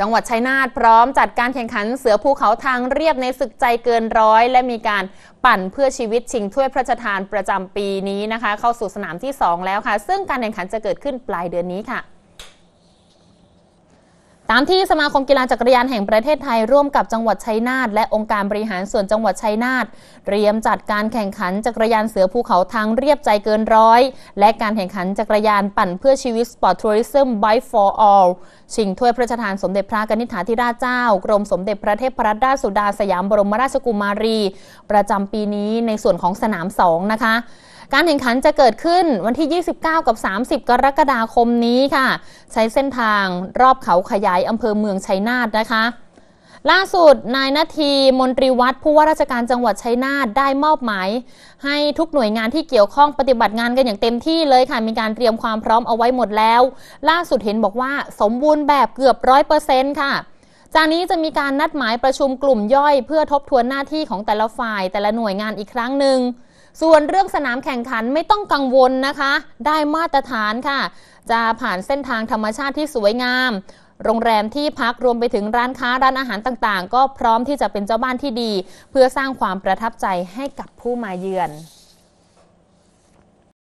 จังหวัดชัยนาทพร้อมจัดการแข่งขันเสือภูเขาทางเรียบในศึกใจเกินร้อย และมีการปั่นเพื่อชีวิตชิง ถ้วยพระราชทานประจำปีนี้นะคะ เข้าสู่สนามที่ 2 แล้วค่ะ ซึ่งการแข่งขันจะเกิดขึ้นปลายเดือนนี้ค่ะามที่สมาคมกีฬาจักรยานแห่งประเทศไทยร่วมกับจังหวัดชัยนาทและองค์การบริหารส่วนจังหวัดชัยนาทเตรียมจัดการแข่งขันจักรยานเสือภูเขาทางเรียบใจเกินร้อย และการแข่งขันจักรยานปั่นเพื่อชีวิตสปอร์ตทัวริสึมไบฟอร์ออลชิงถ้วยพระราชทานสมเด็จพระกนิษฐาธิราชเจ้า กรมสมเด็จพระเทพรัตนราชสุดาสยามบรมราชกุมารี ประจำปีนี้ในส่วนของสนามสองนะคะการแข่งขันจะเกิดขึ้นวันที่ 29 กับ 30 กรกฎาคมนี้ค่ะ ใช้เส้นทางรอบเขาขยาย อำเภอเมืองชัยนาทนะคะ ล่าสุดนายนาที มนตรีวัดผู้ว่าราชการจังหวัดชัยนาทได้มอบหมาย ให้ทุกหน่วยงานที่เกี่ยวข้องปฏิบัติงานกันอย่างเต็มที่เลยค่ะ มีการเตรียมความพร้อมเอาไว้หมดแล้ว ล่าสุดเห็นบอกว่าสมบูรณ์แบบเกือบร้อยเปอร์เซ็นต์ค่ะ จากนี้จะมีการนัดหมายประชุมกลุ่มย่อย เพื่อทบทวนหน้าที่ของแต่ละฝ่ายแต่ละหน่วยงานอีกครั้งหนึ่งส่วนเรื่องสนามแข่งขันไม่ต้องกังวลนะคะ ได้มาตรฐานค่ะ จะผ่านเส้นทางธรรมชาติที่สวยงาม โรงแรมที่พักรวมไปถึงร้านค้าร้านอาหารต่างๆ ก็พร้อมที่จะเป็นเจ้าบ้านที่ดี เพื่อสร้างความประทับใจให้กับผู้มาเยือน